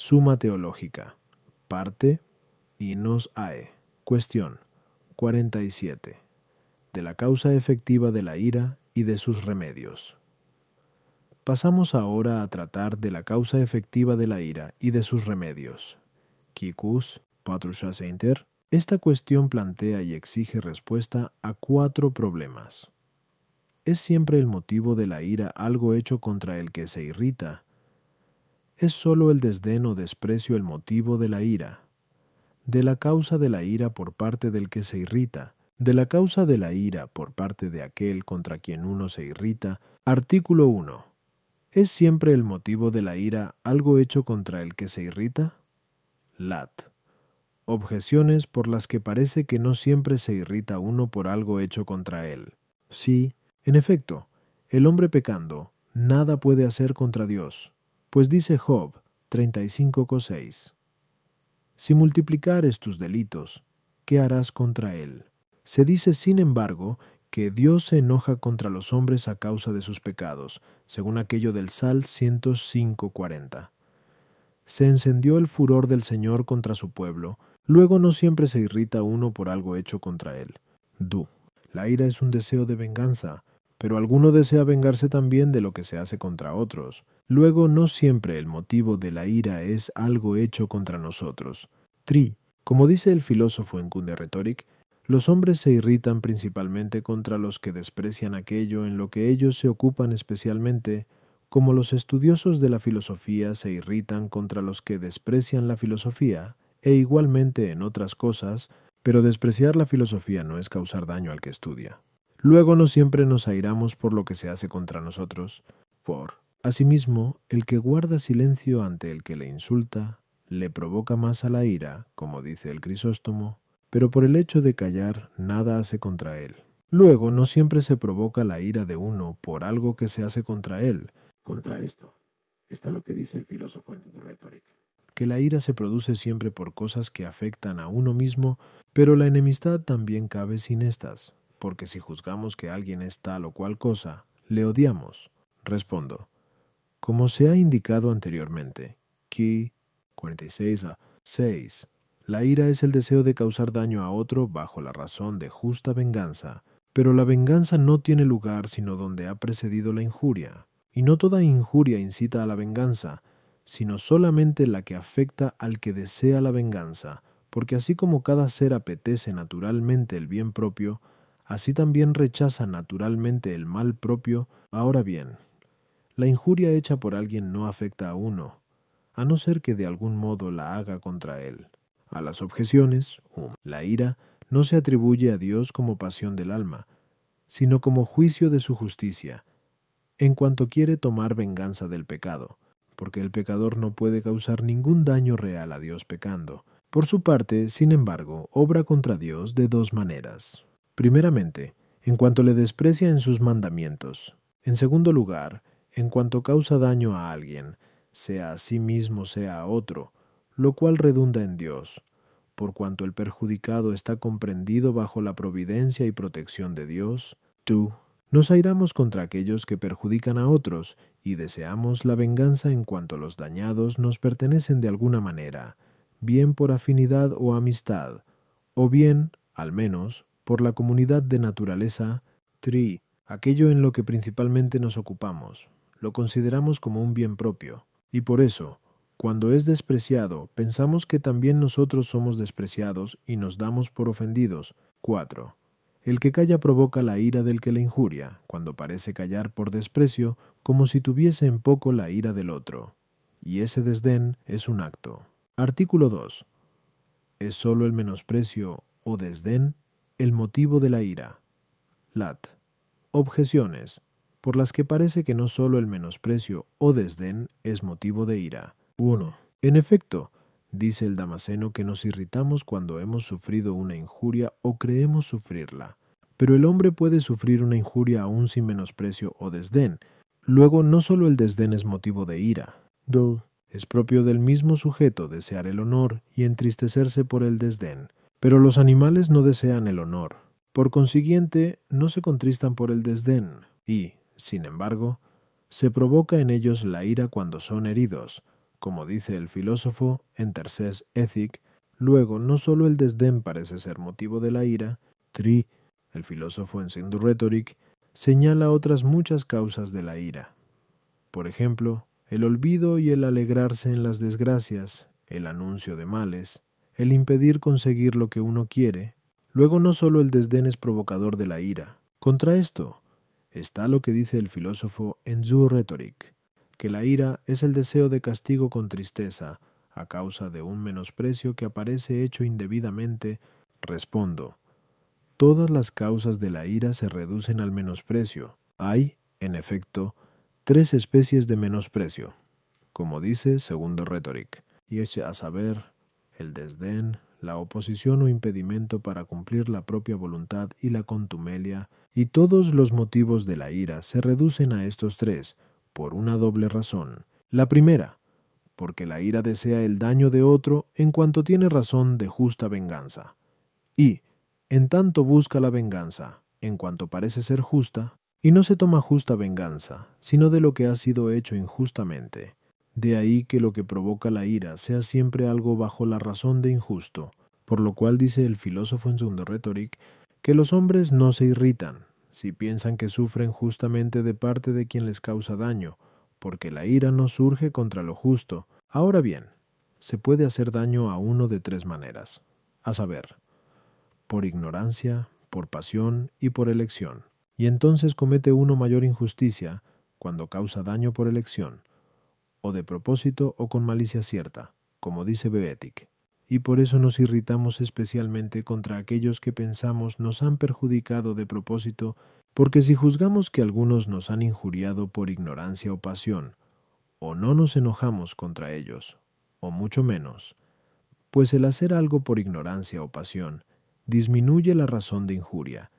Suma Teológica, parte y nos ae. Cuestión 47. De la causa efectiva de la ira y de sus remedios. Pasamos ahora a tratar de la causa efectiva de la ira y de sus remedios. Kikus, Patrusha Inter, esta cuestión plantea y exige respuesta a cuatro problemas. ¿Es siempre el motivo de la ira algo hecho contra el que se irrita es sólo el desdén o desprecio el motivo de la ira, de la causa de la ira por parte del que se irrita, de la causa de la ira por parte de aquel contra quien uno se irrita, artículo 1. ¿Es siempre el motivo de la ira algo hecho contra el que se irrita? Lat. Objeciones por las que parece que no siempre se irrita uno por algo hecho contra él. Sí, en efecto, el hombre pecando, nada puede hacer contra Dios, pues dice Job 35,6, Si multiplicares tus delitos, ¿qué harás contra él? Se dice, sin embargo, que Dios se enoja contra los hombres a causa de sus pecados, según aquello del Sal 105.40. Se encendió el furor del Señor contra su pueblo, luego no siempre se irrita uno por algo hecho contra él. Du. La ira es un deseo de venganza, pero alguno desea vengarse también de lo que se hace contra otros. Luego, no siempre el motivo de la ira es algo hecho contra nosotros. Tri, como dice el filósofo en Kunde Rhetoric, los hombres se irritan principalmente contra los que desprecian aquello en lo que ellos se ocupan especialmente, como los estudiosos de la filosofía se irritan contra los que desprecian la filosofía, e igualmente en otras cosas, pero despreciar la filosofía no es causar daño al que estudia. Luego no siempre nos airamos por lo que se hace contra nosotros, por Asimismo, el que guarda silencio ante el que le insulta, le provoca más a la ira, como dice el Crisóstomo, pero por el hecho de callar nada hace contra él. Luego, no siempre se provoca la ira de uno por algo que se hace contra él. Contra esto está lo que dice el filósofo en retórica. Que la ira se produce siempre por cosas que afectan a uno mismo, pero la enemistad también cabe sin estas, porque si juzgamos que alguien es tal o cual cosa, le odiamos. Respondo, como se ha indicado anteriormente, a 6, la ira es el deseo de causar daño a otro bajo la razón de justa venganza, pero la venganza no tiene lugar sino donde ha precedido la injuria, y no toda injuria incita a la venganza, sino solamente la que afecta al que desea la venganza, porque así como cada ser apetece naturalmente el bien propio, así también rechaza naturalmente el mal propio, ahora bien, la injuria hecha por alguien no afecta a uno, a no ser que de algún modo la haga contra él. A las objeciones, um, la ira, no se atribuye a Dios como pasión del alma, sino como juicio de su justicia, en cuanto quiere tomar venganza del pecado, porque el pecador no puede causar ningún daño real a Dios pecando. Por su parte, sin embargo, obra contra Dios de dos maneras. Primeramente, en cuanto le desprecia en sus mandamientos. En segundo lugar, en cuanto causa daño a alguien, sea a sí mismo, sea a otro, lo cual redunda en Dios, por cuanto el perjudicado está comprendido bajo la providencia y protección de Dios, tú, nos airamos contra aquellos que perjudican a otros y deseamos la venganza en cuanto los dañados nos pertenecen de alguna manera, bien por afinidad o amistad, o bien, al menos, por la comunidad de naturaleza, tri, aquello en lo que principalmente nos ocupamos, lo consideramos como un bien propio, y por eso, cuando es despreciado, pensamos que también nosotros somos despreciados y nos damos por ofendidos. 4. El que calla provoca la ira del que le injuria, cuando parece callar por desprecio, como si tuviese en poco la ira del otro. Y ese desdén es un acto. Artículo 2. ¿Es sólo el menosprecio o desdén el motivo de la ira? Lat. Objeciones por las que parece que no solo el menosprecio o desdén es motivo de ira. 1. En efecto, dice el damaseno que nos irritamos cuando hemos sufrido una injuria o creemos sufrirla. Pero el hombre puede sufrir una injuria aún sin menosprecio o desdén. Luego, no solo el desdén es motivo de ira. 2. Es propio del mismo sujeto desear el honor y entristecerse por el desdén. Pero los animales no desean el honor. Por consiguiente, no se contristan por el desdén. Y, sin embargo, se provoca en ellos la ira cuando son heridos, como dice el filósofo en Terces Ethic, luego no sólo el desdén parece ser motivo de la ira, Tri, el filósofo en Sindhu Rhetoric, señala otras muchas causas de la ira. Por ejemplo, el olvido y el alegrarse en las desgracias, el anuncio de males, el impedir conseguir lo que uno quiere, luego no sólo el desdén es provocador de la ira. Contra esto, está lo que dice el filósofo en Rhetoric, que la ira es el deseo de castigo con tristeza, a causa de un menosprecio que aparece hecho indebidamente, respondo, todas las causas de la ira se reducen al menosprecio. Hay, en efecto, tres especies de menosprecio, como dice segundo Rhetoric, y es a saber, el desdén, la oposición o impedimento para cumplir la propia voluntad y la contumelia, y todos los motivos de la ira se reducen a estos tres, por una doble razón. La primera, porque la ira desea el daño de otro en cuanto tiene razón de justa venganza. Y, en tanto busca la venganza, en cuanto parece ser justa, y no se toma justa venganza, sino de lo que ha sido hecho injustamente. De ahí que lo que provoca la ira sea siempre algo bajo la razón de injusto, por lo cual dice el filósofo en su Rhetoric que los hombres no se irritan, si piensan que sufren justamente de parte de quien les causa daño, porque la ira no surge contra lo justo. Ahora bien, se puede hacer daño a uno de tres maneras, a saber, por ignorancia, por pasión y por elección. Y entonces comete uno mayor injusticia cuando causa daño por elección, o de propósito o con malicia cierta, como dice Beetic y por eso nos irritamos especialmente contra aquellos que pensamos nos han perjudicado de propósito, porque si juzgamos que algunos nos han injuriado por ignorancia o pasión, o no nos enojamos contra ellos, o mucho menos, pues el hacer algo por ignorancia o pasión disminuye la razón de injuria,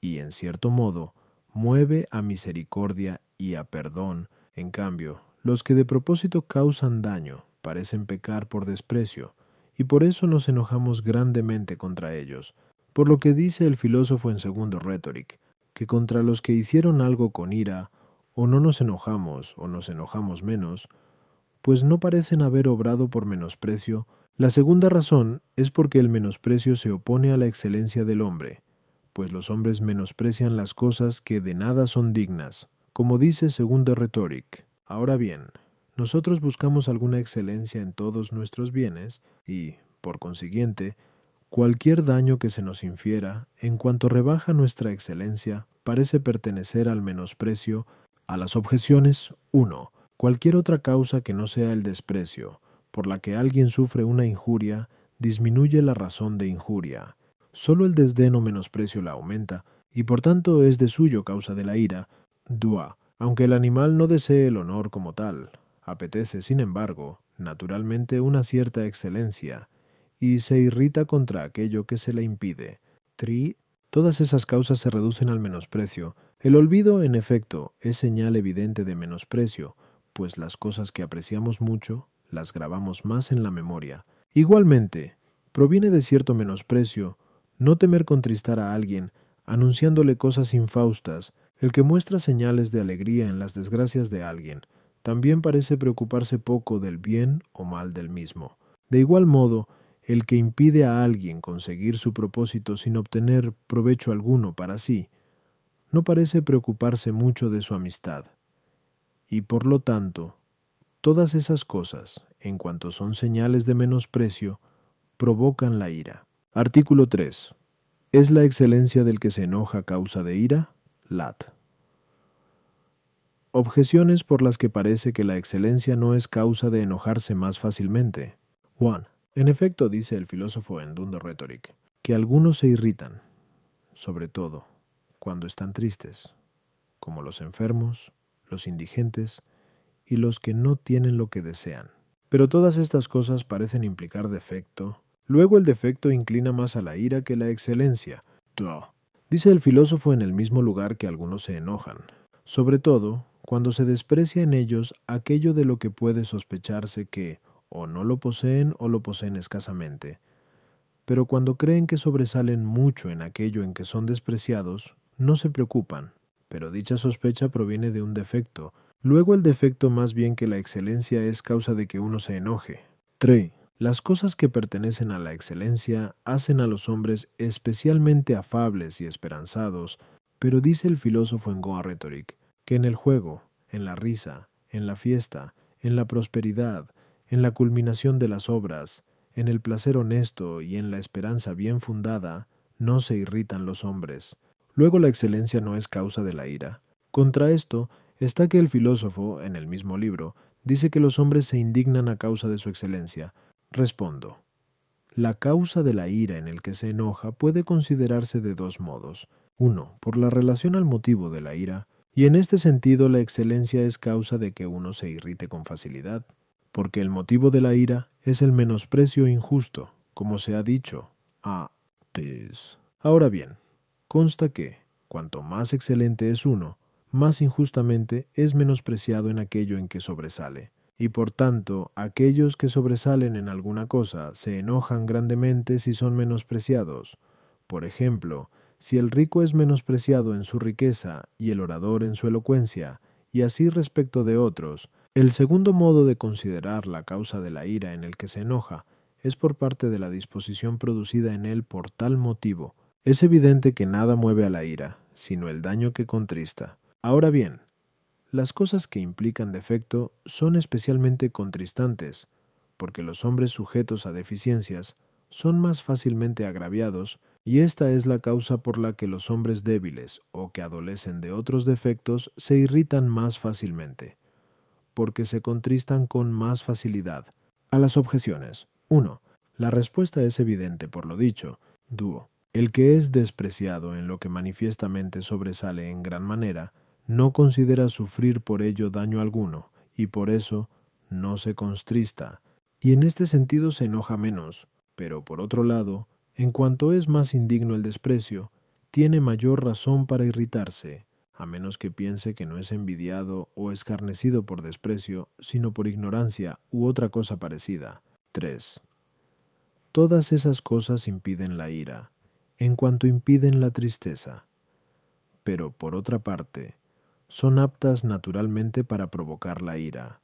y en cierto modo mueve a misericordia y a perdón, en cambio, los que de propósito causan daño parecen pecar por desprecio, y por eso nos enojamos grandemente contra ellos, por lo que dice el filósofo en segundo Rhetoric, que contra los que hicieron algo con ira, o no nos enojamos, o nos enojamos menos, pues no parecen haber obrado por menosprecio, la segunda razón es porque el menosprecio se opone a la excelencia del hombre, pues los hombres menosprecian las cosas que de nada son dignas, como dice segundo Rhetoric. Ahora bien, nosotros buscamos alguna excelencia en todos nuestros bienes y, por consiguiente, cualquier daño que se nos infiera, en cuanto rebaja nuestra excelencia, parece pertenecer al menosprecio, a las objeciones 1. Cualquier otra causa que no sea el desprecio, por la que alguien sufre una injuria, disminuye la razón de injuria. Solo el desdén o menosprecio la aumenta, y por tanto es de suyo causa de la ira, 2. aunque el animal no desee el honor como tal, Apetece, sin embargo, naturalmente una cierta excelencia, y se irrita contra aquello que se le impide. Tri, todas esas causas se reducen al menosprecio. El olvido, en efecto, es señal evidente de menosprecio, pues las cosas que apreciamos mucho las grabamos más en la memoria. Igualmente, proviene de cierto menosprecio no temer contristar a alguien anunciándole cosas infaustas, el que muestra señales de alegría en las desgracias de alguien, también parece preocuparse poco del bien o mal del mismo. De igual modo, el que impide a alguien conseguir su propósito sin obtener provecho alguno para sí, no parece preocuparse mucho de su amistad. Y por lo tanto, todas esas cosas, en cuanto son señales de menosprecio, provocan la ira. Artículo 3. ¿Es la excelencia del que se enoja causa de ira? Lat. Objeciones por las que parece que la excelencia no es causa de enojarse más fácilmente. 1. En efecto, dice el filósofo en Dundo Rhetoric, que algunos se irritan, sobre todo cuando están tristes, como los enfermos, los indigentes y los que no tienen lo que desean. Pero todas estas cosas parecen implicar defecto. Luego el defecto inclina más a la ira que la excelencia. Dice el filósofo en el mismo lugar que algunos se enojan, sobre todo cuando se desprecia en ellos aquello de lo que puede sospecharse que o no lo poseen o lo poseen escasamente. Pero cuando creen que sobresalen mucho en aquello en que son despreciados, no se preocupan, pero dicha sospecha proviene de un defecto. Luego el defecto más bien que la excelencia es causa de que uno se enoje. 3. Las cosas que pertenecen a la excelencia hacen a los hombres especialmente afables y esperanzados, pero dice el filósofo en Goa Rhetoric, que en el juego, en la risa, en la fiesta, en la prosperidad, en la culminación de las obras, en el placer honesto y en la esperanza bien fundada, no se irritan los hombres. Luego la excelencia no es causa de la ira. Contra esto está que el filósofo, en el mismo libro, dice que los hombres se indignan a causa de su excelencia. Respondo. La causa de la ira en el que se enoja puede considerarse de dos modos. Uno, por la relación al motivo de la ira, y en este sentido la excelencia es causa de que uno se irrite con facilidad, porque el motivo de la ira es el menosprecio injusto, como se ha dicho, antes. Ahora bien, consta que, cuanto más excelente es uno, más injustamente es menospreciado en aquello en que sobresale, y por tanto aquellos que sobresalen en alguna cosa se enojan grandemente si son menospreciados. Por ejemplo, si el rico es menospreciado en su riqueza y el orador en su elocuencia, y así respecto de otros, el segundo modo de considerar la causa de la ira en el que se enoja es por parte de la disposición producida en él por tal motivo. Es evidente que nada mueve a la ira, sino el daño que contrista. Ahora bien, las cosas que implican defecto son especialmente contristantes, porque los hombres sujetos a deficiencias son más fácilmente agraviados y esta es la causa por la que los hombres débiles o que adolecen de otros defectos se irritan más fácilmente, porque se contristan con más facilidad. A las objeciones. 1. La respuesta es evidente por lo dicho. Dúo. El que es despreciado en lo que manifiestamente sobresale en gran manera, no considera sufrir por ello daño alguno, y por eso no se constrista, y en este sentido se enoja menos, pero por otro lado, en cuanto es más indigno el desprecio, tiene mayor razón para irritarse, a menos que piense que no es envidiado o escarnecido por desprecio, sino por ignorancia u otra cosa parecida. 3. Todas esas cosas impiden la ira, en cuanto impiden la tristeza. Pero, por otra parte, son aptas naturalmente para provocar la ira,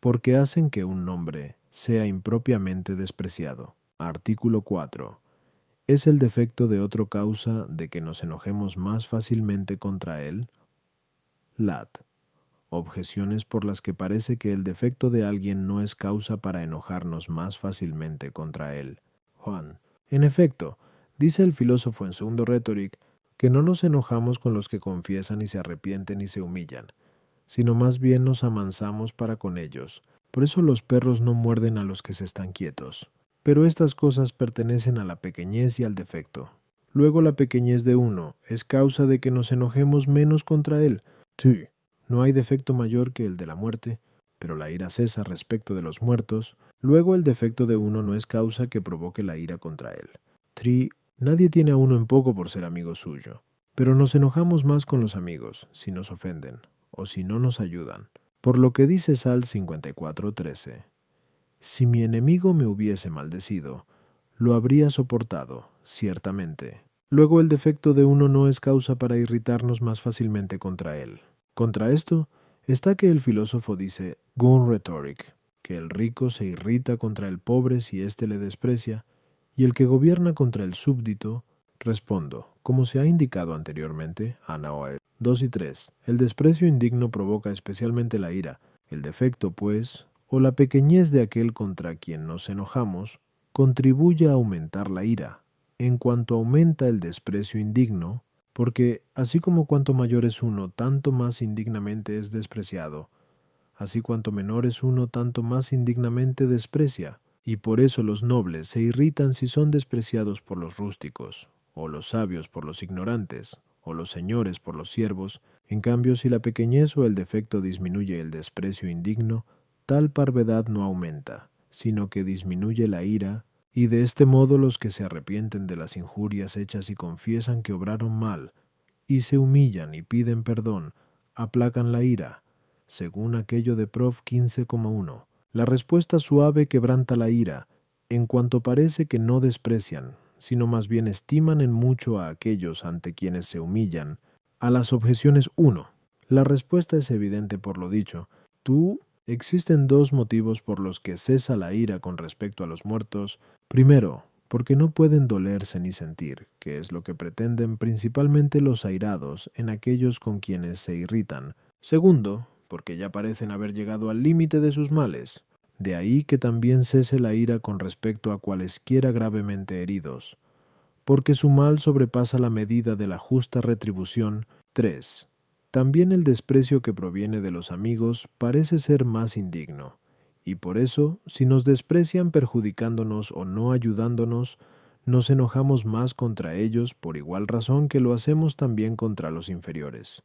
porque hacen que un nombre sea impropiamente despreciado. Artículo 4. ¿Es el defecto de otra causa de que nos enojemos más fácilmente contra él? Lat. Objeciones por las que parece que el defecto de alguien no es causa para enojarnos más fácilmente contra él. Juan. En efecto, dice el filósofo en segundo Rhetoric, que no nos enojamos con los que confiesan y se arrepienten y se humillan, sino más bien nos amansamos para con ellos. Por eso los perros no muerden a los que se están quietos. Pero estas cosas pertenecen a la pequeñez y al defecto. Luego la pequeñez de uno es causa de que nos enojemos menos contra él. Sí, no hay defecto mayor que el de la muerte, pero la ira cesa respecto de los muertos. Luego el defecto de uno no es causa que provoque la ira contra él. Tri, nadie tiene a uno en poco por ser amigo suyo. Pero nos enojamos más con los amigos, si nos ofenden, o si no nos ayudan. Por lo que dice Sal 54.13. Si mi enemigo me hubiese maldecido, lo habría soportado, ciertamente. Luego el defecto de uno no es causa para irritarnos más fácilmente contra él. Contra esto está que el filósofo dice Gun Rhetoric, que el rico se irrita contra el pobre si éste le desprecia, y el que gobierna contra el súbdito, respondo, como se ha indicado anteriormente, Anaoer 2 y 3. El desprecio indigno provoca especialmente la ira, el defecto, pues, o la pequeñez de aquel contra quien nos enojamos contribuye a aumentar la ira, en cuanto aumenta el desprecio indigno, porque así como cuanto mayor es uno, tanto más indignamente es despreciado, así cuanto menor es uno, tanto más indignamente desprecia, y por eso los nobles se irritan si son despreciados por los rústicos, o los sabios por los ignorantes, o los señores por los siervos, en cambio si la pequeñez o el defecto disminuye el desprecio indigno, tal parvedad no aumenta, sino que disminuye la ira, y de este modo los que se arrepienten de las injurias hechas y confiesan que obraron mal, y se humillan y piden perdón, aplacan la ira, según aquello de Prof 15,1. La respuesta suave quebranta la ira, en cuanto parece que no desprecian, sino más bien estiman en mucho a aquellos ante quienes se humillan. A las objeciones 1. La respuesta es evidente por lo dicho. Tú Existen dos motivos por los que cesa la ira con respecto a los muertos. Primero, porque no pueden dolerse ni sentir, que es lo que pretenden principalmente los airados en aquellos con quienes se irritan. Segundo, porque ya parecen haber llegado al límite de sus males. De ahí que también cese la ira con respecto a cualesquiera gravemente heridos, porque su mal sobrepasa la medida de la justa retribución. 3. También el desprecio que proviene de los amigos parece ser más indigno, y por eso, si nos desprecian perjudicándonos o no ayudándonos, nos enojamos más contra ellos por igual razón que lo hacemos también contra los inferiores,